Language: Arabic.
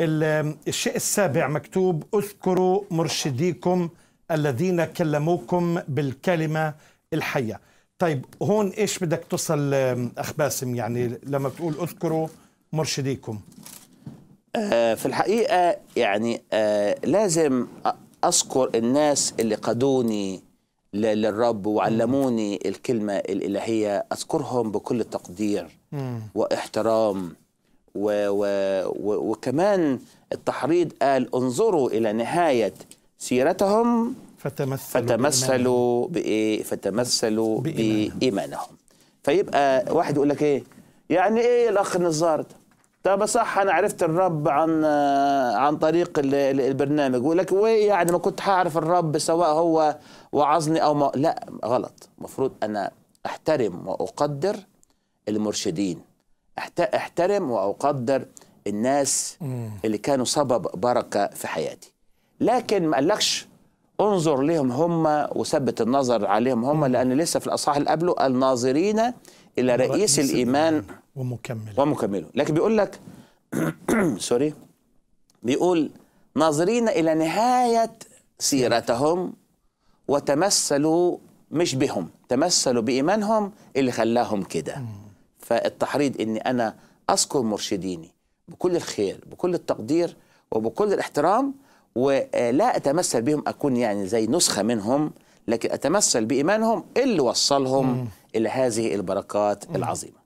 الشيء السابع مكتوب اذكروا مرشديكم الذين كلموكم بالكلمه الحيه طيب هون ايش بدك تصل اخ باسم يعني لما بتقول اذكروا مرشديكم آه، في الحقيقه يعني آه، لازم اذكر الناس اللي قادوني للرب وعلموني الكلمه الالهيه اذكرهم بكل تقدير واحترام و و و وكمان التحريض قال انظروا إلى نهاية سيرتهم فتمثلوا فتمثلوا بإيه؟ فتمثلوا بإيمانهم. بإيمانهم فيبقى واحد يقول لك إيه؟ يعني إيه الأخ النظار ده؟ طب صح انا عرفت الرب عن عن طريق البرنامج يقول لك وايه يعني ما كنت هعرف الرب سواء هو وعظني او ما لا غلط المفروض انا احترم واقدر المرشدين احترم واقدر الناس اللي كانوا سبب بركه في حياتي لكن ما قالكش انظر لهم هم وثبت النظر عليهم هم لان لسه في الاصحاح اللي قبله الناظرين الى رئيس, رئيس الايمان ومكمله ومكمله لكن بيقول لك سوري بيقول ناظرين الى نهايه سيرتهم وتمثلوا مش بهم تمثلوا بايمانهم اللي خلاهم كده فالتحريض اني انا اذكر مرشديني بكل الخير بكل التقدير وبكل الاحترام ولا اتمثل بهم اكون يعني زي نسخه منهم لكن اتمثل بايمانهم اللي وصلهم الى هذه البركات العظيمه